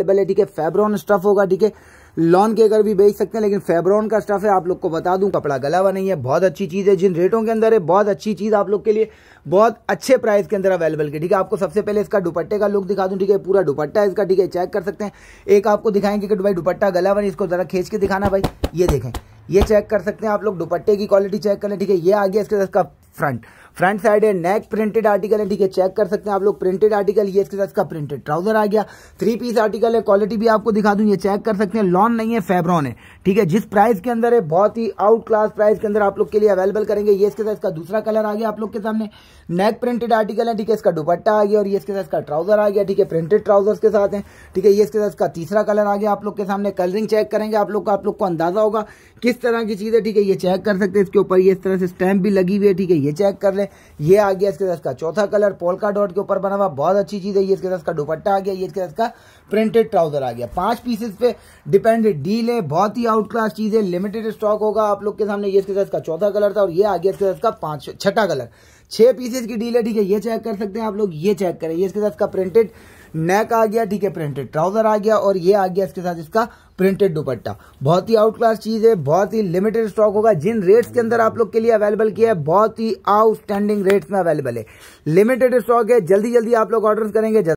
available है ठीक है फेब्रॉन स्टफ होगा ठीक है लॉन के अगर भी बेच सकते हैं लेकिन फेब्रॉन का स्टफ है आप लोग को बता दूं कपड़ा गला हुआ नहीं है बहुत अच्छी चीज़ है जिन रेटों के अंदर है बहुत अच्छी चीज़ आप लोग के लिए बहुत अच्छे प्राइस के अंदर अवेलेबल है ठीक है आपको सबसे पहले इसका दुपट्टे का लुक दिखा दूं ठीक है पूरा दुपट्टा इसका ठीक है चेक कर सकते हैं एक आपको दिखाएंगे कि भाई दुपट्टा गला हुआ नहीं इसको ज़रा खींच के दिखाना भाई ये देखें ये चेक कर सकते हैं आप लोग दुपट्टे की क्वालिटी चेक करें ठीक है ये आ गया इसके इसका फ्रंट फ्रंट साइड है नेक प्रिंटेड आर्टिकल है ठीक है चेक कर सकते हैं आप लोग प्रिंटेड आर्टिकल ये इसके साथ इसका प्रिंटेड ट्राउजर आ गया थ्री पीस आर्टिकल है क्वालिटी भी आपको दिखा दूं ये चेक कर सकते हैं लॉन नहीं है फेब्रॉन है ठीक है जिस प्राइस के अंदर है बहुत ही आउट क्लास प्राइस के अंदर आप लोग के लिए अवेलेबल करेंगे ये इसके साथ इसका दूसरा कलर आ गया आप लोग के सामने नेक प्रिंटेड आर्टिकल है ठीक है इसका दुपट्टा आ गया और ये इसके साथ इसका ट्राउजर आ गया ठीक है प्रिंटेड ट्राउजर्स के साथ है ठीक है ये इसके साथ इसका तीसरा कलर आ गया आप लोग के सामने कलरिंग चेक करेंगे आप लोग का आप लोग को अंदाजा होगा किस तरह की चीज है ठीक है ये चेक कर सकते हैं इसके ऊपर ये इस तरह से स्टैम्प भी लगी हुई है ठीक है ये चेक कर ले में ये आ गया इसके साथ का चौथा कलर पोलका डॉट के ऊपर बना हुआ बहुत अच्छी चीज है ये इसके साथ का दुपट्टा आ गया ये इसके साथ का प्रिंटेड ट्राउजर आ गया पांच पीसेस पे डिपेंड डील है बहुत ही आउट क्लास चीज है लिमिटेड स्टॉक होगा आप लोग के सामने ये इसके साथ का चौथा कलर था और ये आ गया इसके साथ का पांच छठा कलर छह पीसेस की डील है ठीक है ये चेक कर सकते हैं आप लोग ये चेक करें ये इसके साथ का प्रिंटेड नेक आ गया ठीक है प्रिंटेड ट्राउजर आ गया और ये आ गया इसके साथ इसका प्रिंटेड दुपट्टा बहुत ही आउट क्लास चीज है बहुत ही लिमिटेड स्टॉक होगा जिन रेट्स के अंदर आप लोग के लिए अवेलेबल किया है बहुत ही आउटस्टैंडिंग रेट्स में अवेलेबल है लिमिटेड स्टॉक है जल्दी जल्दी आप लोग ऑर्डर करेंगे